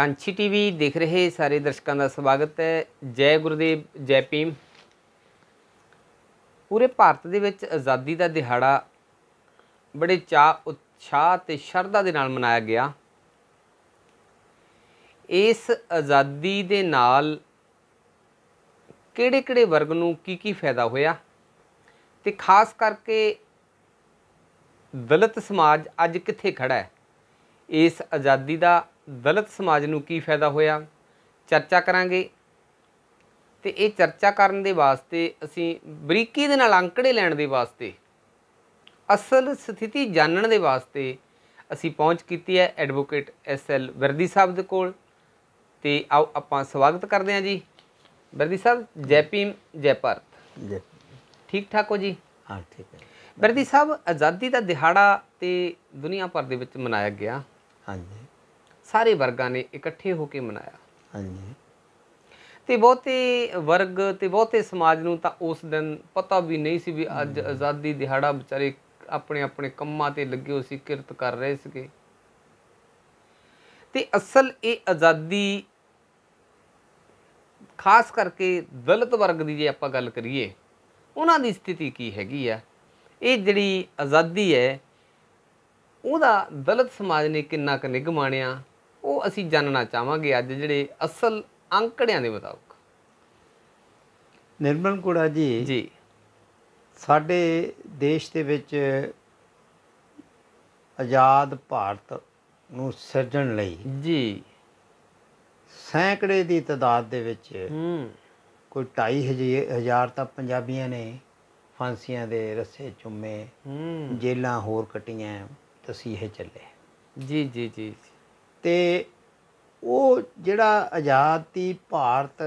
ਕਾਂਛੀ TV ਦੇਖ ਰਹੇ ਸਾਰੇ ਦਰਸ਼ਕਾਂ ਦਾ ਸਵਾਗਤ ਹੈ ਜੈ ਗੁਰਦੇਵ ਜੈ ਭੀਮ ਪੂਰੇ ਭਾਰਤ ਦੇ ਵਿੱਚ ਆਜ਼ਾਦੀ ਦਾ ਦਿਹਾੜਾ ਬੜੇ ਚਾਹ ਉਤਸ਼ਾਹ ਤੇ ਸ਼ਰਧਾ ਦੇ ਨਾਲ ਮਨਾਇਆ ਗਿਆ ਇਸ ਆਜ਼ਾਦੀ ਦੇ ਨਾਲ ਕਿਹੜੇ-ਕਿਹੜੇ ਵਰਗ ਨੂੰ ਕੀ-ਕੀ ਫਾਇਦਾ ਹੋਇਆ ਤੇ ਖਾਸ ਕਰਕੇ ਦਲਿਤ ਸਮਾਜ ਅੱਜ ਕਿੱਥੇ ਖੜਾ ਹੈ ਇਸ ਆਜ਼ਾਦੀ ਦਾ ਦਲਿਤ ਸਮਾਜ ਨੂੰ ਕੀ ਫਾਇਦਾ ਹੋਇਆ ਚਰਚਾ ਕਰਾਂਗੇ ਤੇ ਇਹ ਚਰਚਾ ਕਰਨ ਦੇ ਵਾਸਤੇ ਅਸੀਂ ਬਰੀਕੀ ਦੇ ਨਾਲ ਅੰਕੜੇ ਲੈਣ ਦੇ ਵਾਸਤੇ ਅਸਲ ਸਥਿਤੀ ਜਾਣਨ ਦੇ ਵਾਸਤੇ ਅਸੀਂ ਪਹੁੰਚ ਕੀਤੀ ਹੈ ਐਡਵੋਕੇਟ ਐਸ ਐਲ ਵਰਦੀ ਸਾਹਿਬ ਦੇ ਕੋਲ ਤੇ ਆਓ ਆਪਾਂ ਸਵਾਗਤ ਕਰਦੇ ਹਾਂ ਜੀ ਵਰਦੀ ਸਾਹਿਬ ਜੈਪੀਮ ਜੈਪਰਤ ਜੀ ਠੀਕ ਠਾਕ ਹੋ ਜੀ ਹਾਂ ਠੀਕ ਹੈ ਵਰਦੀ ਸਾਹਿਬ ਆਜ਼ਾਦੀ ਦਾ ਦਿਹਾੜਾ ਤੇ ਦੁਨੀਆ ਭਰ ਦੇ ਵਿੱਚ ਮਨਾਇਆ ਗਿਆ ਹਾਂਜੀ ਸਾਰੇ ਵਰਗਾਂ ਨੇ ਇਕੱਠੇ ਹੋ ਕੇ ਮਨਾਇਆ ਹਾਂਜੀ ਤੇ ਬਹੁਤੇ ਵਰਗ ਤੇ ਬਹੁਤੇ ਸਮਾਜ ਨੂੰ ਤਾਂ ਉਸ ਦਿਨ ਪਤਾ ਵੀ ਨਹੀਂ ਸੀ ਵੀ ਅੱਜ ਆਜ਼ਾਦੀ ਦਿਹਾੜਾ ਵਿਚਾਰੇ ਆਪਣੇ ਆਪਣੇ ਕੰਮਾਂ ਤੇ ਲੱਗੇ ਹੋ ਸੀ ਕਿਰਤ ਕਰ ਰਹੇ ਸੀਗੇ ਤੇ ਅਸਲ ਇਹ ਆਜ਼ਾਦੀ ਖਾਸ ਕਰਕੇ ਦਲਿਤ ਵਰਗ ਦੀ ਜੇ ਆਪਾਂ ਗੱਲ ਕਰੀਏ ਉਹਨਾਂ ਦੀ ਸਥਿਤੀ ਕੀ ਹੈਗੀ ਆ ਇਹ ਜਿਹੜੀ ਆਜ਼ਾਦੀ ਹੈ ਉਹਦਾ ਦਲਿਤ ਸਮਾਜ ਨੇ ਕਿੰਨਾ ਕੁ ਨਿਗਮਾਣਿਆ ਉਹ ਅਸੀਂ ਜਾਨਣਾ ਚਾਹਾਂਗੇ ਅੱਜ ਜਿਹੜੇ ਅਸਲ ਅੰਕੜਿਆਂ ਦੇ ਮੁਤਾਬਕ ਨਿਰਮਲ ਕੋੜਾ ਜੀ ਜੀ ਸਾਡੇ ਦੇਸ਼ ਦੇ ਵਿੱਚ ਆਜ਼ਾਦ ਭਾਰਤ ਨੂੰ ਸਿਰਜਣ ਲਈ ਜੀ ਸੈਂਕੜੇ ਦੀ ਤਦਾਦ ਦੇ ਵਿੱਚ ਹੂੰ ਕੋਈ 2500 ਤਾਂ ਪੰਜਾਬੀਆਂ ਨੇ ਫਾਂਸੀਆਂ ਦੇ ਰਸੇ ਚੁੰਮੇ ਹੂੰ ਜੇਲਾਂ ਹੋਰ ਕਟੀਆਂ ਤਸੀਹੇ ਚੱਲੇ ਜੀ ਜੀ ਜੀ ਤੇ ਉਹ ਜਿਹੜਾ ਆਜ਼ਾਦੀ ਭਾਰਤ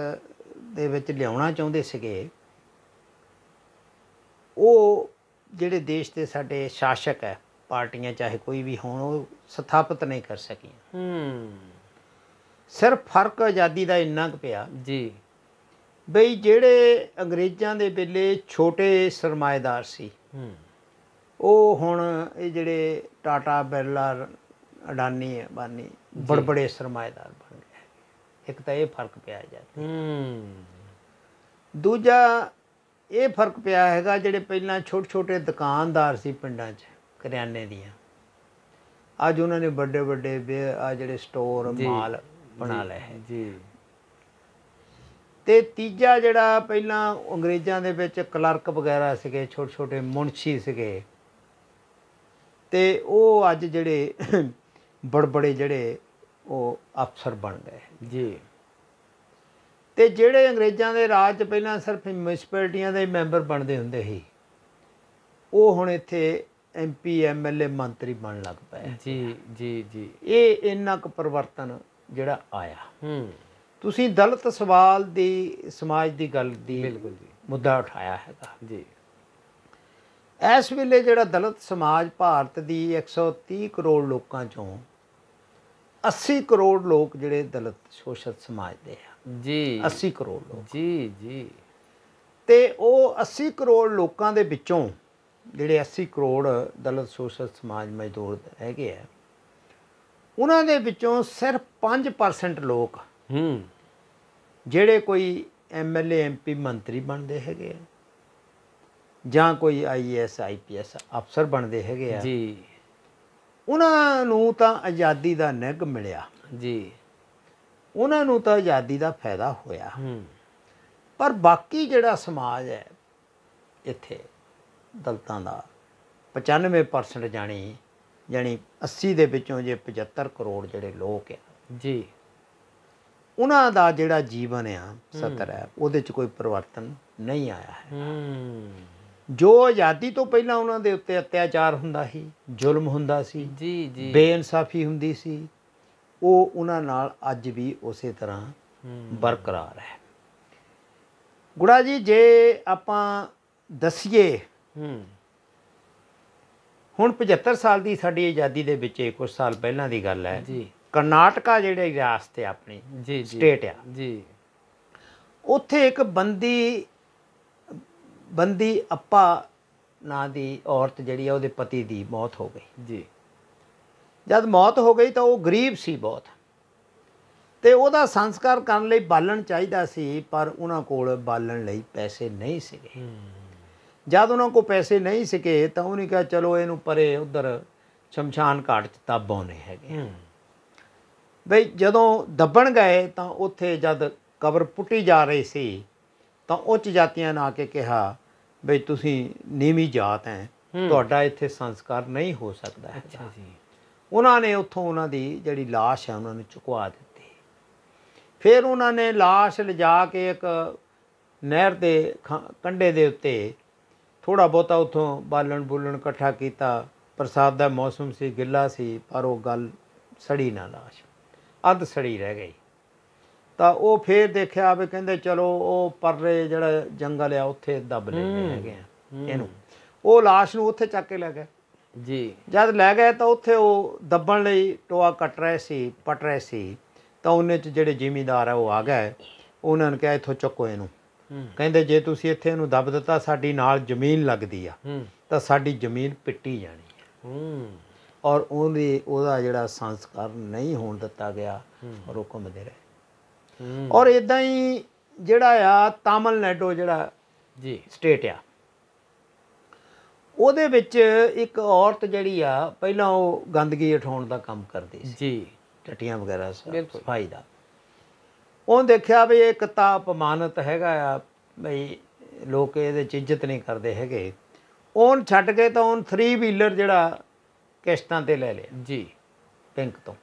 ਦੇ ਵਿੱਚ ਲਿਆਉਣਾ ਚਾਹੁੰਦੇ ਸੀਗੇ ਉਹ ਜਿਹੜੇ ਦੇਸ਼ ਦੇ ਸਾਡੇ ਸ਼ਾਸਕ ਹੈ ਪਾਰਟੀਆਂ ਚਾਹੇ ਕੋਈ ਵੀ ਹੋਣ ਉਹ ਸਥਾਪਿਤ ਨਹੀਂ ਕਰ ਸਕੀਆਂ ਹੂੰ ਸਿਰਫ ਫਰਕ ਆਜ਼ਾਦੀ ਦਾ ਇੰਨਾ ਕੁ ਪਿਆ ਜੀ ਬਈ ਜਿਹੜੇ ਅੰਗਰੇਜ਼ਾਂ ਦੇ ਵੇਲੇ ਛੋਟੇ ਸਰਮਾਇਦਾਰ ਸੀ ਹੂੰ ਉਹ ਹੁਣ ਇਹ ਜਿਹੜੇ ਟਾਟਾ ਬਿਰਲਾ ਅਡਾਨੀ ਬਾਨੀ ਬੜਬੜੇ ਸਰਮਾਇਦਾਰ ਬਣ ਗਏ ਇੱਕ ਤਾਂ ਇਹ ਫਰਕ ਪਿਆ ਜਾਂਦਾ ਹੂੰ ਦੂਜਾ ਇਹ ਫਰਕ ਪਿਆ ਹੈਗਾ ਜਿਹੜੇ ਪਹਿਲਾਂ ਛੋਟੇ ਛੋਟੇ ਦੁਕਾਨਦਾਰ ਸੀ ਪਿੰਡਾਂ 'ਚ ਕਰਿਆਨੇ ਦੀਆਂ ਅੱਜ ਉਹਨਾਂ ਨੇ ਵੱਡੇ ਵੱਡੇ ਆ ਜਿਹੜੇ ਸਟੋਰ ਮਾਲ ਬਣਾ ਲਏ ਜੀ ਤੇ ਤੀਜਾ ਜਿਹੜਾ ਪਹਿਲਾਂ ਅੰਗਰੇਜ਼ਾਂ ਦੇ ਵਿੱਚ ਕਲਰਕ ਵਗੈਰਾ ਸੀਗੇ ਛੋਟੇ ਛੋਟੇ ਮੁਨਸ਼ੀ ਸੀਗੇ ਤੇ ਉਹ ਅੱਜ ਜਿਹੜੇ ਬੜਬੜੇ ਜਿਹੜੇ ਉਹ ਅਫਸਰ ਬਣ ਗਏ ਜੀ ਤੇ ਜਿਹੜੇ ਅੰਗਰੇਜ਼ਾਂ ਦੇ ਰਾਜ 'ਚ ਪਹਿਲਾਂ ਸਿਰਫ ਮਿਊਨਿਸਪੈਲਿਟੀਆਂ ਦੇ ਮੈਂਬਰ ਬਣਦੇ ਹੁੰਦੇ ਸੀ ਉਹ ਹੁਣ ਇੱਥੇ ਐਮਪੀ ਐਮਐਲਏ ਮੰਤਰੀ ਬਣ ਲੱਗ ਪਏ ਜੀ ਜੀ ਜੀ ਇਹ ਇੰਨਾ ਕੁ ਪਰਿਵਰਤਨ ਜਿਹੜਾ ਆਇਆ ਹੂੰ ਤੁਸੀਂ ਦਲਿਤ ਸਵਾਲ ਦੀ ਸਮਾਜ ਦੀ ਗੱਲ ਦੀ ਬਿਲਕੁਲ ਜੀ ਮੁੱਦਾ ਉਠਾਇਆ ਹੈਗਾ ਜੀ ਐਸ ਵੇਲੇ ਜਿਹੜਾ ਦਲਿਤ ਸਮਾਜ ਭਾਰਤ ਦੀ 130 ਕਰੋੜ ਲੋਕਾਂ ਚੋਂ 80 ਕਰੋੜ ਲੋਕ ਜਿਹੜੇ ਦਲਿਤ ਸ਼ੋਸ਼ਤ ਸਮਾਜ ਦੇ ਆ ਜੀ 80 ਕਰੋੜ ਲੋਕ ਜੀ ਜੀ ਤੇ ਉਹ 80 ਕਰੋੜ ਲੋਕਾਂ ਦੇ ਵਿੱਚੋਂ ਜਿਹੜੇ 80 ਕਰੋੜ ਦਲਿਤ ਸ਼ੋਸ਼ਤ ਸਮਾਜ ਮਜ਼ਦੂਰ ਹੈਗੇ ਆ ਉਹਨਾਂ ਦੇ ਵਿੱਚੋਂ ਸਿਰਫ 5% ਲੋਕ ਹੂੰ ਜਿਹੜੇ ਕੋਈ ਐਮਐਲਏ ਐਮਪੀ ਮੰਤਰੀ ਬਣਦੇ ਹੈਗੇ ਆ ਜਾਂ ਕੋਈ ਆਈਐਸ ਆਈਪੀਐਸ ਅਫਸਰ ਬਣਦੇ ਹੈਗੇ ਆ ਜੀ ਉਹਨਾਂ ਨੂੰ ਤਾਂ ਆਜ਼ਾਦੀ ਦਾ ਨਿਗ ਮਿਲਿਆ ਜੀ ਉਹਨਾਂ ਨੂੰ ਤਾਂ ਆਜ਼ਾਦੀ ਦਾ ਫਾਇਦਾ ਹੋਇਆ ਪਰ ਬਾਕੀ ਜਿਹੜਾ ਸਮਾਜ ਹੈ ਇੱਥੇ ਦਲਤਾਂ ਦਾ 95% ਜਾਣੀ ਜਾਨੀ 80 ਦੇ ਵਿੱਚੋਂ ਜੇ 75 ਕਰੋੜ ਜਿਹੜੇ ਲੋਕ ਆ ਜੀ ਉਹਨਾਂ ਦਾ ਜਿਹੜਾ ਜੀਵਨ ਆ ਸਤਰ ਹੈ ਉਹਦੇ ਚ ਕੋਈ ਪਰਿਵਰਤਨ ਨਹੀਂ ਆਇਆ ਹੈ ਜੋ ਆਜ਼ਾਦੀ ਤੋਂ ਪਹਿਲਾਂ ਉਹਨਾਂ ਦੇ ਉੱਤੇ ਅਤਿਆਚਾਰ ਹੁੰਦਾ ਸੀ ਜ਼ੁਲਮ ਹੁੰਦਾ ਸੀ ਜੀ ਜੀ ਬੇਇਨਸਾਫੀ ਹੁੰਦੀ ਸੀ ਉਹ ਉਹਨਾਂ ਨਾਲ ਅੱਜ ਵੀ ਉਸੇ ਤਰ੍ਹਾਂ ਬਰਕਰਾਰ ਹੈ ਗੁੜਾ ਜੀ ਜੇ ਆਪਾਂ ਦਸੀਏ ਹੁਣ 75 ਸਾਲ ਦੀ ਸਾਡੀ ਆਜ਼ਾਦੀ ਦੇ ਵਿੱਚ ਕੁਝ ਸਾਲ ਪਹਿਲਾਂ ਦੀ ਗੱਲ ਹੈ ਜੀ ਕਰਨਾਟਕਾ ਜਿਹੜੇ ਰਾਸਤੇ ਹੈ ਆਪਣੀ ਜੀ ਸਟੇਟ ਆ ਜੀ ਉੱਥੇ ਇੱਕ ਬੰਦੀ ਬੰਦੀ ਅੱਪਾ ਨਾਂ ਦੀ ਔਰਤ ਜਿਹੜੀ ਆ ਉਹਦੇ ਪਤੀ ਦੀ ਮੌਤ ਹੋ ਗਈ ਜੀ ਜਦ ਮੌਤ ਹੋ ਗਈ ਤਾਂ ਉਹ ਗਰੀਬ ਸੀ ਬਹੁਤ ਤੇ ਉਹਦਾ ਸੰਸਕਾਰ ਕਰਨ ਲਈ ਬਾਲਣ ਚਾਹੀਦਾ ਸੀ ਪਰ ਉਹਨਾਂ ਕੋਲ ਬਾਲਣ ਲਈ ਪੈਸੇ ਨਹੀਂ ਸੀਗੇ ਜਦ ਉਹਨਾਂ ਕੋਲ ਪੈਸੇ ਨਹੀਂ ਸੀਗੇ ਤਾਂ ਉਹਨੇ ਕਿਹਾ ਚਲੋ ਇਹਨੂੰ ਪਰੇ ਉਧਰ ਸ਼ਮਸ਼ਾਨ ਘਾਟ 'ਚ ਤਾਬਾਉਨੇ ਹੈਗੇ ਬਈ ਜਦੋਂ ਦੱਬਣ ਗਏ ਤਾਂ ਉੱਥੇ ਜਦ ਕਬਰ ਪੁੱਟੀ ਜਾ ਰਹੀ ਸੀ ਤਾਂ ਉੱਚ ਜਾਤੀਆਂ ਨੇ ਆ ਕੇ ਕਿਹਾ ਵੀ ਤੁਸੀਂ ਨੀਵੀਂ ਜਾਤ ਹੈ ਤੁਹਾਡਾ ਇੱਥੇ ਸੰਸਕਾਰ ਨਹੀਂ ਹੋ ਸਕਦਾ ਅੱਛਾ ਜੀ ਉਹਨਾਂ ਨੇ ਉੱਥੋਂ ਉਹਨਾਂ ਦੀ ਜਿਹੜੀ লাশ ਹੈ ਉਹਨਾਂ ਨੂੰ ਚੁਕਵਾ ਦਿੱਤੀ ਫਿਰ ਉਹਨਾਂ ਨੇ লাশ ਲਿਜਾ ਕੇ ਇੱਕ ਨਹਿਰ ਦੇ ਕੰਢੇ ਦੇ ਉੱਤੇ ਥੋੜਾ ਬਹੁਤਾ ਉੱਥੋਂ ਬਾਲਣ ਬੁੱਲਣ ਇਕੱਠਾ ਕੀਤਾ ਪ੍ਰਸਾਦ ਦਾ ਮੌਸਮ ਸੀ ਗਿੱਲਾ ਸੀ ਪਰ ਉਹ ਗੱਲ ਸੜੀ ਨਾ লাশ ਅੱਧ ਸੜੀ ਰਹਿ ਗਈ ਤਾਂ ਉਹ ਫੇਰ ਦੇਖਿਆ ਵੀ ਕਹਿੰਦੇ ਚਲੋ ਉਹ ਪਰਲੇ ਜਿਹੜਾ ਜੰਗਲ ਆ ਉੱਥੇ ਦੱਬ ਲੈਂਦੇ ਹੈਗੇ ਆ ਇਹਨੂੰ ਉਹ লাশ ਨੂੰ ਉੱਥੇ ਚੱਕ ਕੇ ਲੈ ਗਏ ਜੀ ਜਦ ਲੈ ਗਏ ਤਾਂ ਉੱਥੇ ਉਹ ਦੱਬਣ ਲਈ ਟੋਆ ਕੱਟ ਰਹੇ ਸੀ ਪਟ ਰਹੇ ਸੀ ਤਾਂ ਉਹਨੇ ਚ ਜਿਹੜੇ ਜ਼ਿਮੀਦਾਰ ਆ ਉਹ ਆ ਗਏ ਉਹਨਾਂ ਨੇ ਕਿਹਾ ਇੱਥੋਂ ਚੱਕੋ ਇਹਨੂੰ ਕਹਿੰਦੇ ਜੇ ਤੁਸੀਂ ਇੱਥੇ ਇਹਨੂੰ ਦੱਬ ਦਿੱਤਾ ਸਾਡੀ ਨਾਲ ਜ਼ਮੀਨ ਲੱਗਦੀ ਆ ਤਾਂ ਸਾਡੀ ਜ਼ਮੀਨ ਪਿੱਟੀ ਜਾਣੀ ਹੈ ਔਰ ਉਹਦੀ ਉਹਦਾ ਜਿਹੜਾ ਸੰਸਕਾਰ ਨਹੀਂ ਹੋਣ ਦਿੱਤਾ ਗਿਆ ਔਰ ਹੁਕਮ ਦੇ ਰਹੇ ਔਰ ਇਦਾਂ ਹੀ ਜਿਹੜਾ ਆ ਤਾਮਿਲਨਾਡੂ ਜਿਹੜਾ ਜੀ ਸਟੇਟ ਆ ਉਹਦੇ ਵਿੱਚ ਇੱਕ ਔਰਤ ਜਿਹੜੀ ਆ ਪਹਿਲਾਂ ਉਹ ਗੰਦਗੀ ਉਠਾਉਣ ਦਾ ਕੰਮ ਕਰਦੀ ਸੀ ਜੀ ਟਟੀਆਂ ਵਗੈਰਾ ਸਫਾਈ ਦਾ ਉਹ ਦੇਖਿਆ ਵੀ ਇਹ ਕਿਤਾਬ ਅਪਮਾਨਿਤ ਹੈਗਾ ਆ ਭਈ ਲੋਕ ਇਹਦੇ ਚ ਇੱਜ਼ਤ ਨਹੀਂ ਕਰਦੇ ਹੈਗੇ ਉਹਨ ਛੱਡ ਕੇ ਤਾਂ ਉਹਨ 3 ਵੀਲਰ ਜਿਹੜਾ ਕਿਸ਼ਤਾਂ ਤੇ ਲੈ ਲਿਆ ਜੀ ਬੈਂਕ ਤੋਂ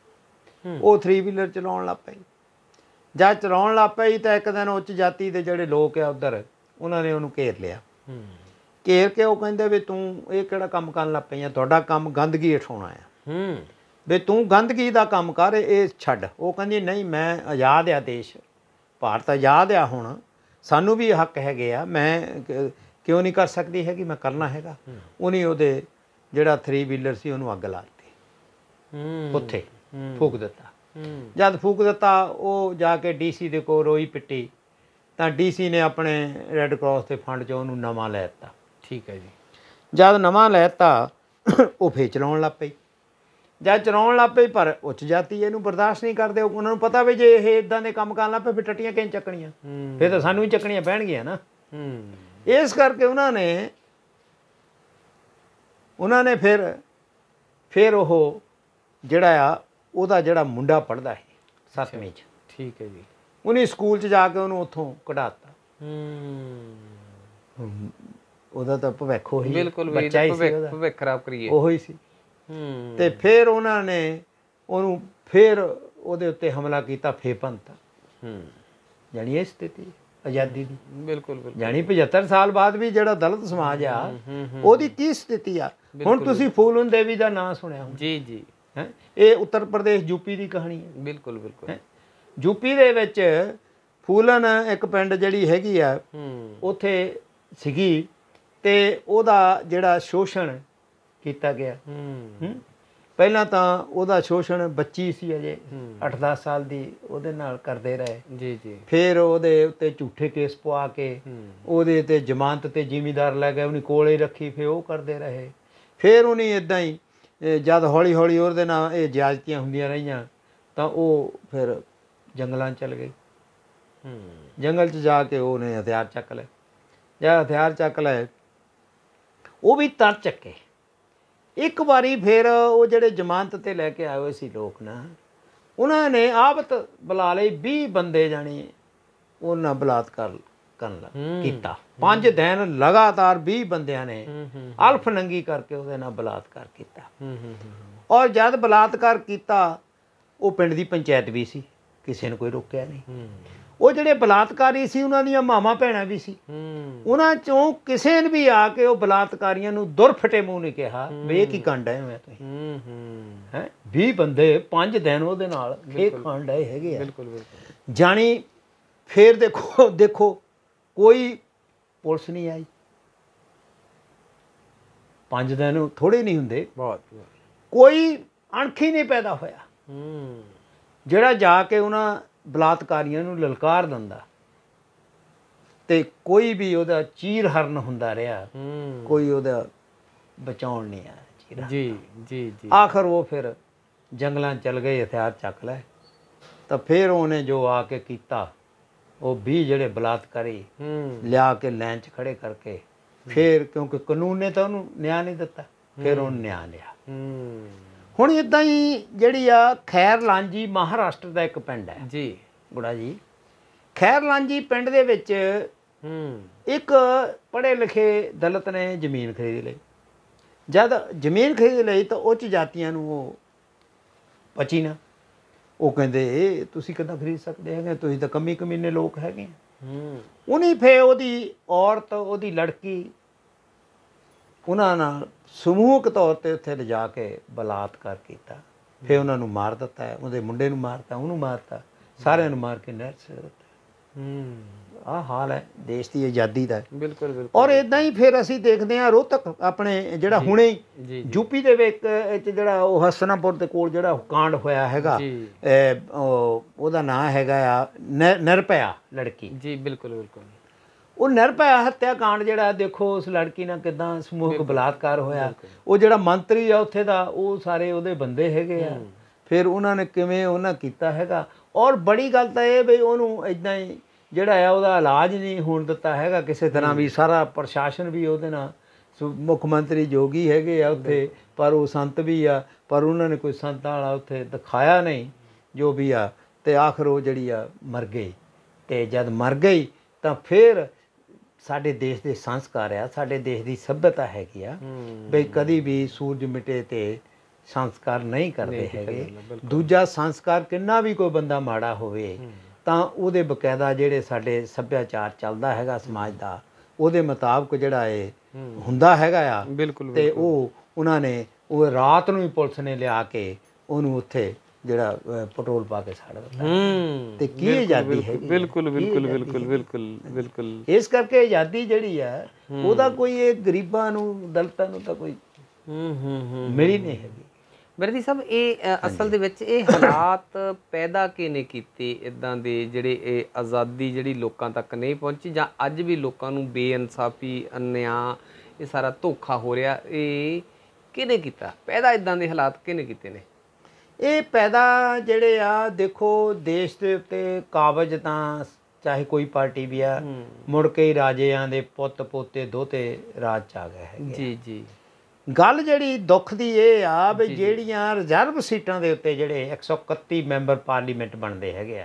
ਉਹ 3 ਵੀਲਰ ਚਲਾਉਣ ਲੱਗ ਪਈ ਜਾਂ ਚਰਾਉਣ ਲੱਗ ਪਈ ਤਾਂ ਇੱਕ ਦਿਨ ਉੱਚ ਜਾਤੀ ਦੇ ਜਿਹੜੇ ਲੋਕ ਆ ਉਧਰ ਉਹਨਾਂ ਨੇ ਉਹਨੂੰ ਘੇਰ ਲਿਆ ਘੇਰ ਕੇ ਉਹ ਕਹਿੰਦੇ ਵੀ ਤੂੰ ਇਹ ਕਿਹੜਾ ਕੰਮ ਕਰਨ ਲੱਗ ਆ ਤੁਹਾਡਾ ਕੰਮ ਗੰਦਗੀ ਉਠਾਉਣਾ ਆ ਹੂੰ ਵੀ ਤੂੰ ਗੰਦਗੀ ਦਾ ਕੰਮ ਕਰ ਇਹ ਛੱਡ ਉਹ ਕਹਿੰਦੀ ਨਹੀਂ ਮੈਂ ਆਜ਼ਾਦ ਆ ਦੇਸ਼ ਭਾਰਤ ਆਜ਼ਾਦ ਆ ਹੁਣ ਸਾਨੂੰ ਵੀ ਹੱਕ ਹੈਗੇ ਆ ਮੈਂ ਕਿਉਂ ਨਹੀਂ ਕਰ ਸਕਦੀ ਹੈਗੀ ਮੈਂ ਕਰਨਾ ਹੈਗਾ ਉਹਨੇ ਉਹਦੇ ਜਿਹੜਾ 3 ਵੀਲਰ ਸੀ ਉਹਨੂੰ ਅੱਗ ਲਾ ਦਿੱਤੀ ਉੱਥੇ ਫੂਕ ਦਿੱਤਾ ਜਦ ਫੂਕ ਦਿੱਤਾ ਉਹ ਜਾ ਕੇ ਡੀਸੀ ਦੇ ਕੋਲ ਰੋਈ ਪਿੱਟੀ ਤਾਂ ਡੀਸੀ ਨੇ ਆਪਣੇ ਰੈੱਡ ਕਰਾਸ ਦੇ ਫੰਡ ਚੋਂ ਉਹਨੂੰ ਨਵਾਂ ਲੈ ਦਿੱਤਾ ਠੀਕ ਹੈ ਜੀ ਜਦ ਨਵਾਂ ਲੈ ਦਿੱਤਾ ਉਹ ਫੇਰ ਚਲਾਉਣ ਲੱਗ ਪਈ ਜਦ ਚਲਾਉਣ ਲੱਗ ਪਈ ਪਰ ਉੱਚ ਜਾਤੀ ਇਹਨੂੰ ਬਰਦਾਸ਼ਤ ਨਹੀਂ ਕਰਦੇ ਉਹਨਾਂ ਨੂੰ ਪਤਾ ਵੀ ਜੇ ਇਹ ਇਦਾਂ ਦੇ ਕੰਮ ਕਰਨ ਲੱਗ ਪਏ ਟੱਟੀਆਂ ਕਿੰਨ ਚੱਕਣੀਆਂ ਫੇਰ ਤਾਂ ਸਾਨੂੰ ਹੀ ਚੱਕਣੀਆਂ ਪੈਣਗੀਆਂ ਨਾ ਇਸ ਕਰਕੇ ਉਹਨਾਂ ਨੇ ਉਹਨਾਂ ਨੇ ਫਿਰ ਫਿਰ ਉਹ ਜਿਹੜਾ ਆ ਉਹਦਾ ਜਿਹੜਾ ਮੁੰਡਾ ਪੜਦਾ ਸੀ 7ਵੀਂ ਚ ਠੀਕ ਹੈ ਜੀ ਉਹਨੇ ਸਕੂਲ ਚ ਜਾ ਕੇ ਉਹਨੂੰ ਉੱਥੋਂ ਕਢਾਤਾ ਹੂੰ ਉਹਦਾ ਤਾਂ ਭਵਿੱਖ ਹੀ ਬਿਲਕੁਲ ਵੀ ਭਵਿੱਖ ਖਰਾਬ ਕਰੀਏ ਹੀ ਸੀ ਹੂੰ ਤੇ ਫਿਰ ਉਹਨਾਂ ਨੇ ਉਹਨੂੰ ਫਿਰ ਉਹਦੇ ਉੱਤੇ ਹਮਲਾ ਕੀਤਾ ਫੇਪੰਤਾ ਹੂੰ ਜਾਨੀ ਇਹ ਸਥਿਤੀ ਆਜ਼ਾਦੀ ਦੀ ਬਿਲਕੁਲ ਬਿਲਕੁਲ ਜਾਨੀ 75 ਸਾਲ ਬਾਅਦ ਵੀ ਜਿਹੜਾ ਦਲਿਤ ਸਮਾਜ ਆ ਉਹਦੀ ਕੀ ਸਥਿਤੀ ਆ ਹੁਣ ਤੁਸੀਂ ਫੂਲਨ ਦੇਵੀ ਦਾ ਨਾਮ ਸੁਣਿਆ ਹੋਣਾ ਜੀ ਜੀ ਹੈ ਇਹ ਉੱਤਰ ਪ੍ਰਦੇਸ਼ ਯੂਪੀ ਦੀ ਕਹਾਣੀ ਹੈ ਬਿਲਕੁਲ ਬਿਲਕੁਲ ਯੂਪੀ ਦੇ ਵਿੱਚ ਫੂਲਨ ਇੱਕ ਪਿੰਡ ਜਿਹੜੀ ਹੈਗੀ ਆ ਉੱਥੇ ਸੀਗੀ ਤੇ ਉਹਦਾ ਜਿਹੜਾ ਸ਼ੋਸ਼ਣ ਕੀਤਾ ਗਿਆ ਪਹਿਲਾਂ ਤਾਂ ਉਹਦਾ ਸ਼ੋਸ਼ਣ ਬੱਚੀ ਸੀ ਅਜੇ 8-10 ਸਾਲ ਦੀ ਉਹਦੇ ਨਾਲ ਕਰਦੇ ਰਹੇ ਜੀ ਜੀ ਫਿਰ ਉਹਦੇ ਉੱਤੇ ਝੂਠੇ ਕੇਸ ਪਵਾ ਕੇ ਉਹਦੇ ਤੇ ਜ਼ਮਾਨਤ ਤੇ ਜ਼ਿਮੀਦਾਰ ਲੈ ਗਏ ਉਹਨੇ ਕੋਲੇ ਰੱਖੀ ਫਿਰ ਉਹ ਕਰਦੇ ਰਹੇ ਫਿਰ ਉਹਨੇ ਇਦਾਂ ਹੀ ਜਦ ਹੌਲੀ ਹੌਲੀ ਉਹਦੇ ਨਾਲ ਇਹ ਜ਼ਿਆਦਤੀਆਂ ਹੁੰਦੀਆਂ ਰਹੀਆਂ ਤਾਂ ਉਹ ਫਿਰ ਜੰਗਲਾਂ ਚਲ ਗਏ ਹੂੰ ਜੰਗਲ 'ਚ ਜਾ ਕੇ ਉਹਨੇ ਹਥਿਆਰ ਚੱਕ ਲਏ ਜਾਂ ਹਥਿਆਰ ਚੱਕ ਲਏ ਉਹ ਵੀ ਤਰ ਚੱਕੇ ਇੱਕ ਵਾਰੀ ਫਿਰ ਉਹ ਜਿਹੜੇ ਜ਼ਮਾਨਤ ਤੇ ਲੈ ਕੇ ਆਏ ਹੋਏ ਸੀ ਲੋਕ ਨਾ ਉਹਨਾਂ ਨੇ ਆਪਤ ਬੁਲਾ ਲਈ 20 ਬੰਦੇ ਜਾਣੇ ਉਹਨਾਂ ਬਲਾਤਕਾਰ ਕਰਨ ਕੀਤਾ ਪੰਜ ਦਿਨ ਲਗਾਤਾਰ 20 ਬੰਦਿਆਂ ਨੇ ਅਲਫ ਨੰਗੀ ਕਰਕੇ ਉਹਦੇ ਨਾਲ ਬਲਾਤਕਾਰ ਕੀਤਾ ਔਰ ਜਦ ਬਲਾਤਕਾਰ ਕੀਤਾ ਉਹ ਪਿੰਡ ਦੀ ਪੰਚਾਇਤ ਵੀ ਸੀ ਕਿਸੇ ਨੇ ਕੋਈ ਰੋਕਿਆ ਨਹੀਂ ਉਹ ਜਿਹੜੇ ਬਲਾਤਕਾਰੀ ਸੀ ਉਹਨਾਂ ਦੀਆਂ ਮਾਮਾ ਭੈਣਾਂ ਵੀ ਸੀ ਉਹਨਾਂ ਚੋਂ ਕਿਸੇ ਨੇ ਵੀ ਆ ਕੇ ਉਹ ਬਲਾਤਕਾਰੀਆਂ ਨੂੰ ਦੁਰਫਟੇ ਮੂੰਹ ਨਹੀਂ ਕਿਹਾ ਵੀ ਇਹ ਕੀ ਕੰਡ ਹੈ ਮੈਂ ਤੁਸੀਂ ਹੈ 20 ਬੰਦੇ ਪੰਜ ਦਿਨ ਉਹਦੇ ਨਾਲ ਇਹ ਕੰਡ ਹੈ ਹੈਗੇ ਆ ਬਿਲਕੁਲ ਬਿਲਕੁਲ ਜਾਣੀ ਫੇਰ ਦੇਖੋ ਦੇਖੋ ਕੋਈ ਪੁਲਿਸ ਨਹੀਂ ਆਈ ਪੰਜ ਦਿਨ ਥੋੜੇ ਨਹੀਂ ਹੁੰਦੇ ਬਹੁਤ ਕੋਈ ਅਣਖੀ ਨਹੀਂ ਪੈਦਾ ਹੋਇਆ ਹੂੰ ਜਿਹੜਾ ਜਾ ਕੇ ਉਹਨਾਂ ਬਲਾਤਕਾਰੀਆਂ ਨੂੰ ਲਲਕਾਰ ਦਿੰਦਾ ਤੇ ਕੋਈ ਵੀ ਉਹਦਾ ਚੀਰ ਹਰਨ ਹੁੰਦਾ ਰਿਹਾ ਕੋਈ ਉਹਦਾ ਬਚਾਉਣ ਨਹੀਂ ਆਇਆ ਜੀ ਜੀ ਜੀ ਆਖਰ ਉਹ ਫਿਰ ਜੰਗਲਾਂ ਚਲ ਗਏ ਹਥਿਆਰ ਚੱਕ ਲੈ ਤਾਂ ਫਿਰ ਉਹਨੇ ਜੋ ਆ ਕੇ ਕੀਤਾ ਉਹ 20 ਜਿਹੜੇ ਬਲਾਤਕਾਰੀ ਲਿਆ ਕੇ ਲਾਈਨ 'ਚ ਖੜੇ ਕਰਕੇ ਫੇਰ ਕਿਉਂਕਿ ਕਾਨੂੰਨ ਨੇ ਤਾਂ ਉਹਨੂੰ ਨਿਆਂ ਨਹੀਂ ਦਿੱਤਾ ਫੇਰ ਉਹ ਨਿਆਂ ਲਿਆ ਹੁਣ ਇਦਾਂ ਹੀ ਜਿਹੜੀ ਆ ਖੈਰ ਲਾਂਜੀ ਮਹਾਰਾਸ਼ਟਰ ਦਾ ਇੱਕ ਪਿੰਡ ਹੈ ਜੀ ਗੁੜਾ ਜੀ ਖੈਰ ਲਾਂਜੀ ਪਿੰਡ ਦੇ ਵਿੱਚ ਹੂੰ ਇੱਕ ਪੜ੍ਹੇ ਲਿਖੇ ਦਲਤ ਨੇ ਜ਼ਮੀਨ ਖਰੀਦ ਲਈ ਜਦ ਜ਼ਮੀਨ ਖਰੀਦ ਲਈ ਤਾਂ ਉੱਚ ਜਾਤੀਆਂ ਨੂੰ ਉਹ ਪਚੀ ਨਾ ਉਹ ਕਹਿੰਦੇ ਤੁਸੀਂ ਕਿੱਦਾਂ ਖਰੀਦ ਸਕਦੇ ਹੈਗੇ ਤੁਸੀਂ ਤਾਂ ਕਮੀ ਕਮੀਨੇ ਲੋਕ ਹੈਗੇ ਹੂੰ ਉਨੀ ਫੇ ਉਹਦੀ ਔਰਤ ਉਹਦੀ ਲੜਕੀ ਉਹਨਾਂ ਨਾਲ ਸਮੂਹਕ ਤੌਰ ਤੇ ਉੱਥੇ ਲਿਜਾ ਕੇ ਬਲਾਤਕਾਰ ਕੀਤਾ ਫੇ ਉਹਨਾਂ ਨੂੰ ਮਾਰ ਦਿੱਤਾ ਉਹਦੇ ਮੁੰਡੇ ਨੂੰ ਮਾਰਤਾ ਉਹਨੂੰ ਮਾਰਤਾ ਸਾਰਿਆਂ ਨੂੰ ਮਾਰ ਕੇ ਨਹਿਰ ਸੇ ਦਿੱਤਾ ਹੂੰ ਆ ਹਾਲ ਹੈ ਦੇਸ਼ ਦੀ ਆਜ਼ਾਦੀ ਦਾ ਬਿਲਕੁਲ ਬਿਲਕੁਲ ਔਰ ਇਦਾਂ ਹੀ ਫਿਰ ਅਸੀਂ ਦੇਖਦੇ ਹਾਂ ਰੋਤਕ ਆਪਣੇ ਜਿਹੜਾ ਹੁਣੇ ਹੀ ਯੂਪੀ ਦੇ ਵਿੱਚ ਜਿਹੜਾ ਉਹ ਹਸਨਾਪੁਰ ਦੇ ਕੋਲ ਜਿਹੜਾ ਕਾਂਡ ਹੋਇਆ ਹੈਗਾ ਉਹਦਾ ਨਾਂ ਹੈਗਾ ਆ ਨਰਪਿਆ ਲੜਕੀ ਜੀ ਬਿਲਕੁਲ ਬਿਲਕੁਲ ਉਹ ਨਰਪਿਆ ਹੱਤਿਆ ਕਾਂਡ ਜਿਹੜਾ ਦੇਖੋ ਉਸ ਲੜਕੀ ਨਾਲ ਕਿਦਾਂ ਸਮੂਹਕ ਬਲਾਤਕਾਰ ਹੋਇਆ ਉਹ ਜਿਹੜਾ ਮੰਤਰੀ ਆ ਉੱਥੇ ਦਾ ਉਹ ਸਾਰੇ ਉਹਦੇ ਬੰਦੇ ਹੈਗੇ ਆ ਫਿਰ ਉਹਨਾਂ ਨੇ ਕਿਵੇਂ ਉਹਨਾਂ ਕੀਤਾ ਹੈਗਾ ਔਰ ਬੜੀ ਗੱਲ ਤਾਂ ਇਹ ਬਈ ਉਹਨੂੰ ਇਦਾਂ ਹੀ ਜਿਹੜਾ ਆ ਉਹਦਾ ਇਲਾਜ ਨਹੀਂ ਹੋਣ ਦਿੱਤਾ ਹੈਗਾ ਕਿਸੇ ਤਰ੍ਹਾਂ ਵੀ ਸਾਰਾ ਪ੍ਰਸ਼ਾਸਨ ਵੀ ਉਹਦੇ ਨਾਲ ਮੁੱਖ ਮੰਤਰੀ ਜੋਗੀ ਹੈਗੇ ਆ ਉੱਥੇ ਪਰ ਉਹ ਸੰਤ ਵੀ ਆ ਪਰ ਉਹਨਾਂ ਨੇ ਕੋਈ ਸੰਤਾਂ ਵਾਲਾ ਉੱਥੇ ਦਿਖਾਇਆ ਨਹੀਂ ਜੋ ਵੀ ਆ ਤੇ ਆਖਰ ਉਹ ਜਿਹੜੀ ਆ ਮਰ ਗਈ ਤੇ ਜਦ ਮਰ ਗਈ ਤਾਂ ਫਿਰ ਸਾਡੇ ਦੇਸ਼ ਦੇ ਸੰਸਕਾਰ ਆ ਸਾਡੇ ਦੇਸ਼ ਦੀ ਸਭਿਅਤਾ ਹੈਗੀ ਆ ਬਈ ਕਦੀ ਵੀ ਸੂਰਜ ਮਿਟੇ ਤੇ ਸੰਸਕਾਰ ਨਹੀਂ ਕਰਦੇ ਹੈਗੇ ਦੂਜਾ ਸੰਸਕਾਰ ਕਿੰਨਾ ਵੀ ਕੋਈ ਬੰਦਾ ਮਾੜਾ ਹੋਵੇ ਤਾਂ ਉਹਦੇ ਬਕਾਇਦਾ ਜਿਹੜੇ ਸਾਡੇ ਸੱਭਿਆਚਾਰ ਚੱਲਦਾ ਹੈਗਾ ਸਮਾਜ ਦਾ ਉਹਦੇ ਮੁਤਾਬਕ ਜਿਹੜਾ ਇਹ ਹੁੰਦਾ ਹੈਗਾ ਆ ਤੇ ਉਹ ਉਹਨਾਂ ਨੇ ਉਹ ਰਾਤ ਨੂੰ ਹੀ ਪੁਲਿਸ ਨੇ ਲਿਆ ਕੇ ਉਹਨੂੰ ਉੱਥੇ ਜਿਹੜਾ ਪੈਟਰੋਲ ਪਾ ਕੇ ਸਾੜ ਦਿੱਤਾ ਤੇ ਕੀ ਆਜ਼ਾਦੀ ਹੈ ਬਿਲਕੁਲ ਬਿਲਕੁਲ ਬਿਲਕੁਲ ਬਿਲਕੁਲ ਬਿਲਕੁਲ ਇਸ ਕਰਕੇ ਆਜ਼ਾਦੀ ਜਿਹੜੀ ਆ ਉਹਦਾ ਕੋਈ ਇਹ ਗਰੀਬਾਂ ਨੂੰ ਦਲਤਾਂ ਨੂੰ ਤਾਂ ਕੋਈ ਹੂੰ ਹੂੰ ਹੂੰ ਮੇਰੀ ਨਹੀਂ ਹੈਗੀ ਬਰਦੀ ਸਾਹਿਬ ਇਹ ਅਸਲ ਦੇ ਵਿੱਚ ਇਹ ਹਾਲਾਤ ਪੈਦਾ ਕਿਨੇ ਕੀਤੇ ਇਦਾਂ ਦੇ ਜਿਹੜੇ ਇਹ ਆਜ਼ਾਦੀ ਜਿਹੜੀ ਲੋਕਾਂ ਤੱਕ ਨਹੀਂ ਪਹੁੰਚੀ ਜਾਂ ਅੱਜ ਵੀ ਲੋਕਾਂ ਨੂੰ ਬੇਇਨਸਾਫੀ ਅਨਿਆਂ ਇਹ ਸਾਰਾ ਧੋਖਾ ਹੋ ਰਿਹਾ ਇਹ ਕਿਨੇ ਕੀਤਾ ਪੈਦਾ ਇਦਾਂ ਦੇ ਹਾਲਾਤ ਕਿਨੇ ਕੀਤੇ ਨੇ ਇਹ ਪੈਦਾ ਜਿਹੜੇ ਆ ਦੇਖੋ ਦੇਸ਼ ਦੇ ਉੱਤੇ ਕਾਬਜ ਤਾਂ ਚਾਹੇ ਕੋਈ ਪਾਰਟੀ ਵੀ ਆ ਮੁੜ ਕੇ ਰਾਜਿਆਂ ਦੇ ਪੁੱਤ ਪੋਤੇ ਦੋਤੇ ਰਾਜ ਚ ਆ ਗਏ ਹੈ ਜੀ ਜੀ ਗੱਲ ਜਿਹੜੀ ਦੁੱਖ ਦੀ ਇਹ ਆ ਵੀ ਜਿਹੜੀਆਂ ਰਿਜ਼ਰਵ ਸੀਟਾਂ ਦੇ ਉੱਤੇ ਜਿਹੜੇ 131 ਮੈਂਬਰ ਪਾਰਲੀਮੈਂਟ ਬਣਦੇ ਹੈਗੇ ਆ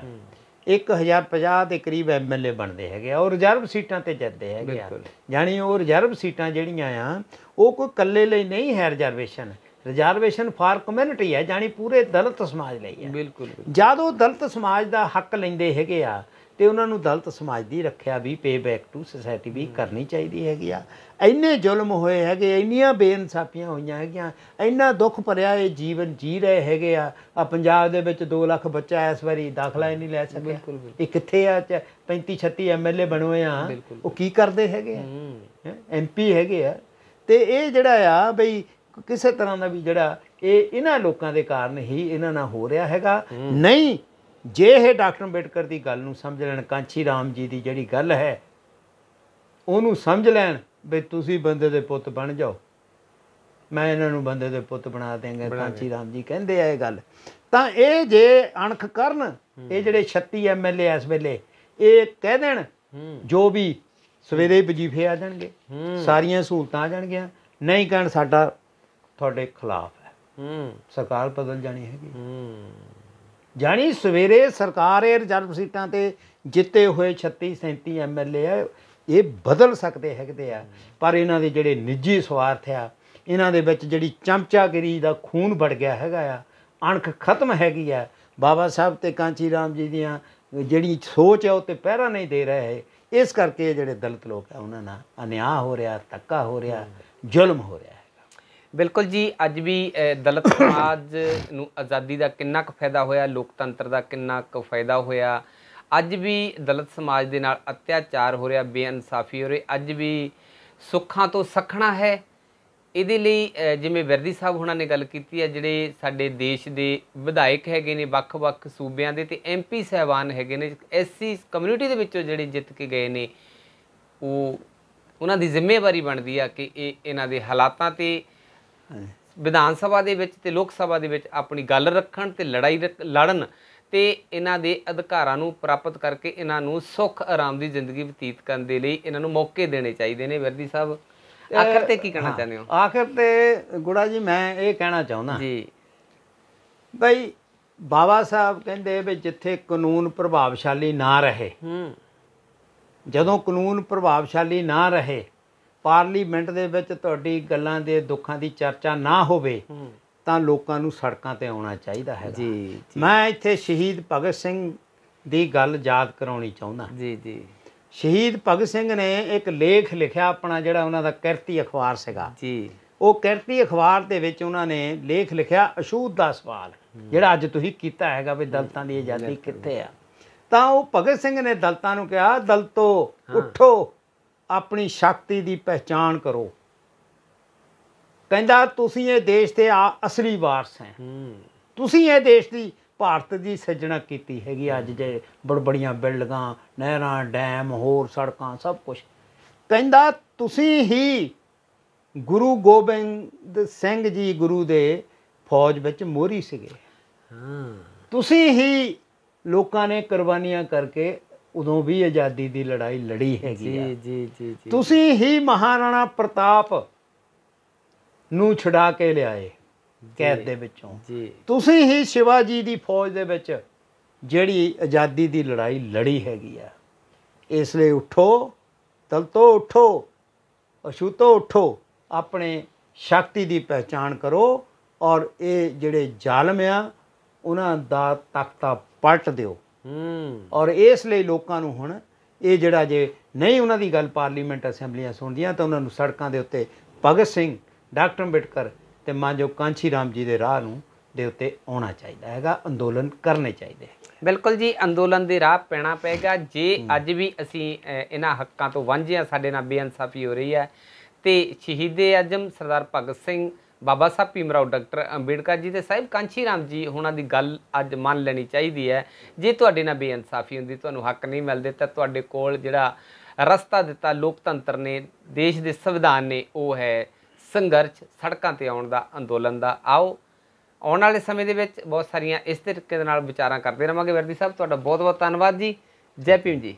1050 ਦੇ ਕਰੀਬ ਐਮਐਲਏ ਬਣਦੇ ਹੈਗੇ ਆ ਉਹ ਰਿਜ਼ਰਵ ਸੀਟਾਂ ਤੇ ਜਾਂਦੇ ਹੈਗੇ ਆ ਯਾਨੀ ਉਹ ਰਿਜ਼ਰਵ ਸੀਟਾਂ ਜਿਹੜੀਆਂ ਆ ਉਹ ਕੋਈ ਇਕੱਲੇ ਲਈ ਨਹੀਂ ਹੈ ਰਿਜ਼ਰਵੇਸ਼ਨ ਰਿਜ਼ਰਵੇਸ਼ਨ ਫਾਰ ਕਮਿਊਨਿਟੀ ਹੈ ਯਾਨੀ ਪੂਰੇ ਦਲਿਤ ਸਮਾਜ ਲਈ ਹੈ ਬਿਲਕੁਲ ਜਦੋਂ ਦਲਿਤ ਸਮਾਜ ਦਾ ਹੱਕ ਲੈਂਦੇ ਹੈਗੇ ਆ ਤੇ ਉਹਨਾਂ ਨੂੰ ਦਲਤ ਸਮਾਜ ਦੀ ਰੱਖਿਆ ਵੀ ਪੇ ਬੈਕ ਟੂ ਸੋਸਾਇਟੀ ਵੀ ਕਰਨੀ ਚਾਹੀਦੀ ਹੈਗੀ ਆ ਇੰਨੇ ਜ਼ੁਲਮ ਹੋਏ ਹੈਗੇ ਇੰਨੀਆਂ ਬੇਇਨਸਾਫੀਆਂ ਹੋਈਆਂ ਹੈਗੀਆਂ ਇੰਨਾ ਦੁੱਖ ਭਰਿਆ ਇਹ ਜੀਵਨ ਜੀ ਰਹੇ ਹੈਗੇ ਆ ਆ ਪੰਜਾਬ ਦੇ ਵਿੱਚ 2 ਲੱਖ ਬੱਚਾ ਇਸ ਵਾਰੀ ਦਾਖਲਾ ਹੀ ਨਹੀਂ ਲੈ ਸਕਿਆ ਇਹ ਕਿੱਥੇ ਆ 35 36 ਐਮਐਲਏ ਬਣੋਏ ਆ ਉਹ ਕੀ ਕਰਦੇ ਹੈਗੇ ਆ ਐਮਪੀ ਹੈਗੇ ਆ ਤੇ ਇਹ ਜਿਹੜਾ ਆ ਬਈ ਕਿਸੇ ਤਰ੍ਹਾਂ ਦਾ ਵੀ ਜਿਹੜਾ ਇਹ ਇਹਨਾਂ ਲੋਕਾਂ ਦੇ ਕਾਰਨ ਹੀ ਇਹਨਾਂ ਨਾਲ ਹੋ ਰਿਹਾ ਹੈਗਾ ਨਹੀਂ ਜੇ ਇਹ ਡਾਕਟਰ ਅੰਬੇਡਕਰ ਦੀ ਗੱਲ ਨੂੰ ਸਮਝ ਲੈਣ ਕਾਂਚੀ ਰਾਮ ਜੀ ਦੀ ਜਿਹੜੀ ਗੱਲ ਹੈ ਉਹਨੂੰ ਸਮਝ ਲੈਣ ਵੀ ਤੁਸੀਂ ਬੰਦੇ ਦੇ ਪੁੱਤ ਬਣ ਜਾਓ ਮੈਂ ਇਹਨਾਂ ਨੂੰ ਬੰਦੇ ਦੇ ਪੁੱਤ ਬਣਾ ਦੇਂਗਾ ਕਾਂਚੀ ਰਾਮ ਜੀ ਕਹਿੰਦੇ ਆ ਇਹ ਗੱਲ ਤਾਂ ਇਹ ਜੇ ਅਣਖ ਕਰਨ ਇਹ ਜਿਹੜੇ 36 ਐਮਐਲਏ ਇਸ ਵੇਲੇ ਇਹ ਕਹਿ ਦੇਣ ਜੋ ਵੀ ਸਵੇਰੇ ਵਜੀਫੇ ਆ ਜਾਣਗੇ ਸਾਰੀਆਂ ਸਹੂਲਤਾਂ ਆ ਜਾਣਗੀਆਂ ਨਹੀਂ ਕਹਿਣ ਸਾਡਾ ਤੁਹਾਡੇ ਖਿਲਾਫ ਹੈ ਸਰਕਾਰ ਬਦਲ ਜਾਣੀ ਹੈਗੀ ਜਾਨੀ ਸਵੇਰੇ ਸਰਕਾਰ ਇਹ ਰਿਜ਼ਰਵ ਸੀਟਾਂ ਤੇ ਜਿੱਤੇ ਹੋਏ 36 37 ਐਮਐਲਏ ਆ ਇਹ ਬਦਲ ਸਕਦੇ ਹੈਗੇ ਆ ਪਰ ਇਹਨਾਂ ਦੇ ਜਿਹੜੇ ਨਿੱਜੀ ਸਵਾਰਥ ਆ ਇਹਨਾਂ ਦੇ ਵਿੱਚ ਜਿਹੜੀ ਚਮਚਾਗਰੀ ਦਾ ਖੂਨ ਵੜ ਗਿਆ ਹੈਗਾ ਆ ਅਣਖ ਖਤਮ ਹੈਗੀ ਆ ਬਾਬਾ ਸਾਹਿਬ ਤੇ ਕਾਂਚੀ ਰਾਮ ਜੀ ਦੀਆਂ ਜਿਹੜੀ ਸੋਚ ਹੈ ਉਹ ਤੇ ਪਹਿਰਾ ਨਹੀਂ ਦੇ ਰਹੇ ਇਸ ਕਰਕੇ ਜਿਹੜੇ ਦਲਤ ਲੋਕ ਆ ਉਹਨਾਂ ਨਾਲ ਅਨਿਆਹ ਹੋ ਰਿਹਾ ਤੱਕਾ ਹੋ ਰਿਹਾ ਜ਼ੁਲਮ ਹੋ ਰਿਹਾ ਬਿਲਕੁਲ ਜੀ ਅੱਜ ਵੀ ਦਲਿਤ ਸਮਾਜ ਨੂੰ ਆਜ਼ਾਦੀ ਦਾ ਕਿੰਨਾ ਕੁ ਫਾਇਦਾ ਹੋਇਆ ਲੋਕਤੰਤਰ ਦਾ ਕਿੰਨਾ ਕੁ ਫਾਇਦਾ ਹੋਇਆ ਅੱਜ ਵੀ ਦਲਿਤ ਸਮਾਜ ਦੇ ਨਾਲ ਅਤਿਆਚਾਰ ਹੋ ਰਿਹਾ ਬੇਇਨਸਾਫੀ ਹੋ ਰਹੀ ਅੱਜ ਵੀ ਸੁੱਖਾਂ ਤੋਂ ਸਖਣਾ ਹੈ ਇਹਦੇ ਲਈ ਜਿਵੇਂ ਵਰਦੀ ਸਾਹਿਬ ਹੁਣਾਂ ਨੇ ਗੱਲ ਕੀਤੀ ਹੈ ਜਿਹੜੇ ਸਾਡੇ ਦੇਸ਼ ਦੇ ਵਿਧਾਇਕ ਹੈਗੇ ਨੇ ਵੱਖ-ਵੱਖ ਸੂਬਿਆਂ ਦੇ ਤੇ ਐਮਪੀ ਸਹਿਬਾਨ ਹੈਗੇ ਨੇ ਐਸਸੀ ਕਮਿਊਨਿਟੀ ਦੇ ਵਿੱਚੋਂ ਜਿਹੜੇ ਜਿੱਤ ਕੇ ਗਏ ਨੇ ਉਹ ਉਹਨਾਂ ਦੀ ਜ਼ਿੰਮੇਵਾਰੀ ਬਣਦੀ ਆ ਕਿ ਇਹ ਇਹਨਾਂ ਦੇ ਹਾਲਾਤਾਂ ਤੇ ਵਿਧਾਨ ਸਭਾ ਦੇ ਵਿੱਚ ਤੇ ਲੋਕ ਸਭਾ ਦੇ ਵਿੱਚ ਆਪਣੀ ਗੱਲ ਰੱਖਣ ਤੇ ਲੜਾਈ ਲੜਨ ਤੇ ਇਹਨਾਂ ਦੇ ਅਧਿਕਾਰਾਂ ਨੂੰ ਪ੍ਰਾਪਤ ਕਰਕੇ ਇਹਨਾਂ ਨੂੰ ਸੁੱਖ ਆਰਾਮ ਦੀ ਜ਼ਿੰਦਗੀ ਬਤੀਤ ਕਰਨ ਦੇ ਲਈ ਇਹਨਾਂ ਨੂੰ ਮੌਕੇ ਦੇਣੇ ਚਾਹੀਦੇ ਨੇ ਵਰਦੀ ਸਾਹਿਬ ਆਖਰ ਤੇ ਕੀ ਕਹਿਣਾ ਚਾਹੁੰਦੇ ਹੋ ਆਖਰ ਤੇ ਗੁੜਾ ਜੀ ਮੈਂ ਇਹ ਕਹਿਣਾ ਚਾਹੁੰਦਾ ਜੀ ਭਾਈ ਬਾਬਾ ਸਾਹਿਬ ਕਹਿੰਦੇ ਵੀ ਜਿੱਥੇ ਕਾਨੂੰਨ ਪ੍ਰਭਾਵਸ਼ਾਲੀ ਨਾ ਰਹੇ ਜਦੋਂ ਕਾਨੂੰਨ ਪ੍ਰਭਾਵਸ਼ਾਲੀ ਨਾ ਰਹੇ ਪਾਰਲੀਮੈਂਟ ਦੇ ਵਿੱਚ ਤੁਹਾਡੀ ਗੱਲਾਂ ਦੇ ਦੁੱਖਾਂ ਦੀ ਚਰਚਾ ਨਾ ਹੋਵੇ ਤਾਂ ਲੋਕਾਂ ਨੂੰ ਸੜਕਾਂ ਤੇ ਆਉਣਾ ਚਾਹੀਦਾ ਹੈ ਜੀ ਮੈਂ ਇੱਥੇ ਸ਼ਹੀਦ ਭਗਤ ਸਿੰਘ ਦੀ ਗੱਲ ਯਾਦ ਕਰਾਉਣੀ ਚਾਹੁੰਦਾ ਜੀ ਜੀ ਸ਼ਹੀਦ ਭਗਤ ਸਿੰਘ ਨੇ ਇੱਕ ਲੇਖ ਲਿਖਿਆ ਆਪਣਾ ਜਿਹੜਾ ਉਹਨਾਂ ਦਾ ਕਿਰਤੀ ਅਖਬਾਰ ਸੀਗਾ ਜੀ ਉਹ ਕਿਰਤੀ ਅਖਬਾਰ ਦੇ ਵਿੱਚ ਉਹਨਾਂ ਨੇ ਲੇਖ ਲਿਖਿਆ ਅਸ਼ੂਦ ਦਾ ਸਵਾਲ ਜਿਹੜਾ ਅੱਜ ਤੁਸੀਂ ਕੀਤਾ ਹੈਗਾ ਵੀ ਦਲਤਾਂ ਦੀ ਆਜ਼ਾਦੀ ਕਿੱਥੇ ਆ ਤਾਂ ਉਹ ਭਗਤ ਸਿੰਘ ਨੇ ਦਲਤਾਂ ਨੂੰ ਕਿਹਾ ਦਲਤੋ ਉੱਠੋ ਆਪਣੀ ਸ਼ਕਤੀ ਦੀ ਪਹਿਚਾਣ ਕਰੋ ਕਹਿੰਦਾ ਤੁਸੀਂ ਇਹ ਦੇਸ਼ ਦੇ ਅਸਲੀ ਵਾਰਸ ਹੈ ਤੁਸੀਂ ਇਹ ਦੇਸ਼ ਦੀ ਭਾਰਤ ਦੀ ਸਜਣਾ ਕੀਤੀ ਹੈਗੀ ਅੱਜ ਜੇ ਬੜਬੜੀਆਂ ਬਿਲਡਿੰਗਾਂ ਨਹਿਰਾਂ ਡੈਮ ਹੋਰ ਸੜਕਾਂ ਸਭ ਕੁਝ ਕਹਿੰਦਾ ਤੁਸੀਂ ਹੀ ਗੁਰੂ ਗੋਬਿੰਦ ਸਿੰਘ ਜੀ ਗੁਰੂ ਦੇ ਫੌਜ ਵਿੱਚ ਮੋਰੀ ਸੀਗੇ ਹਾਂ ਤੁਸੀਂ ਹੀ ਲੋਕਾਂ ਨੇ ਕੁਰਬਾਨੀਆਂ ਕਰਕੇ ਉਦੋਂ ਵੀ ਆਜ਼ਾਦੀ ਦੀ ਲੜਾਈ ਲੜੀ ਹੈਗੀ ਆ ਜੀ ਜੀ ਜੀ ਤੁਸੀਂ ਹੀ ਮਹਾਰਾਣਾ ਪ੍ਰਤਾਪ ਨੂੰ ਛੁਡਾ ਕੇ ਲਿਆਏ ਕੈਦ ਦੇ ਵਿੱਚੋਂ ਜੀ ਤੁਸੀਂ ਹੀ ਸ਼ਿਵਾਜੀ ਦੀ ਫੌਜ ਦੇ ਵਿੱਚ ਜਿਹੜੀ ਆਜ਼ਾਦੀ ਦੀ ਲੜਾਈ ਲੜੀ ਹੈਗੀ ਆ ਇਸ ਲਈ ਉਠੋ ਤਲਤੋ ਉਠੋ ਅਸ਼ੂਤੋ ਉਠੋ ਆਪਣੇ ਸ਼ਕਤੀ ਦੀ ਪਛਾਣ ਕਰੋ ਔਰ ਇਹ ਜਿਹੜੇ ਜ਼ਾਲਮ ਆ ਉਹਨਾਂ ਦਾ ਤਖਤਾ ਪਲਟ ਦਿਓ ਹੂੰ ਔਰ ਇਸ ਲਈ ਲੋਕਾਂ ਨੂੰ ਹੁਣ ਇਹ ਜਿਹੜਾ ਜੇ ਨਹੀਂ ਉਹਨਾਂ ਦੀ ਗੱਲ ਪਾਰਲੀਮੈਂਟ ਅਸੈਂਬਲੀਆਂ ਸੁਣਦੀਆਂ ਤਾਂ ਉਹਨਾਂ ਨੂੰ ਸੜਕਾਂ ਦੇ ਉੱਤੇ ਭਗਤ ਸਿੰਘ ਡਾਕਟਰ ਅੰਬੇਡਕਰ ਤੇ ਜੋ ਕਾਂਚੀ ਰਾਮ ਜੀ ਦੇ ਰਾਹ ਨੂੰ ਦੇ ਉੱਤੇ ਆਉਣਾ ਚਾਹੀਦਾ ਹੈਗਾ ਅੰਦੋਲਨ ਕਰਨੇ ਚਾਹੀਦੇ ਬਿਲਕੁਲ ਜੀ ਅੰਦੋਲਨ ਦੇ ਰਾਹ ਪੈਣਾ ਪਏਗਾ ਜੇ ਅੱਜ ਵੀ ਅਸੀਂ ਇਹਨਾਂ ਹੱਕਾਂ ਤੋਂ ਵਾਂਝੇ ਆ ਸਾਡੇ ਨਾਲ ਬੇਇਨਸਾਫੀ ਹੋ ਰਹੀ ਹੈ ਤੇ ਸ਼ਹੀਦੇ ਅਜਮ ਸਰਦਾਰ ਭਗਤ ਸਿੰਘ ਬਾਬਾ ਸਾਹਿਬ ਭੀਮਰਾਓ ਡਾਕਟਰ ਅੰਬੇਡਕਰ ਜੀ ਤੇ ਸਾਹਿਬ ਕਾਂਚੀ ਰਾਮ ਜੀ ਉਹਨਾਂ ਦੀ ਗੱਲ ਅੱਜ ਮੰਨ ਲੈਣੀ ਚਾਹੀਦੀ ਹੈ ਜੇ ਤੁਹਾਡੇ ਨਾਲ ਬੇਇਨਸਾਫੀ ਹੁੰਦੀ ਤੁਹਾਨੂੰ ਹੱਕ ਨਹੀਂ ਮਿਲਦੇ ਤਾਂ ਤੁਹਾਡੇ ਕੋਲ ਜਿਹੜਾ ਰਸਤਾ ਦਿੱਤਾ ਲੋਕਤੰਤਰ ਨੇ ਦੇਸ਼ ਦੇ ਸੰਵਿਧਾਨ ਨੇ ਉਹ ਹੈ ਸੰਘਰਸ਼ ਸੜਕਾਂ ਤੇ ਆਉਣ ਦਾ ਅੰਦੋਲਨ ਦਾ ਆਓ ਆਉਣ ਵਾਲੇ ਸਮੇਂ ਦੇ ਵਿੱਚ ਬਹੁਤ ਸਾਰੀਆਂ ਇਸ ਤਰੀਕੇ ਦੇ ਨਾਲ ਵਿਚਾਰਾਂ ਕਰਦੇ ਰਵਾਂਗੇ ਵਰਦੀ ਸਾਹਿਬ ਤੁਹਾਡਾ ਬਹੁਤ ਬਹੁਤ ਧੰਨਵਾਦ ਜੀ ਜੈ ਭੀਮ ਜੀ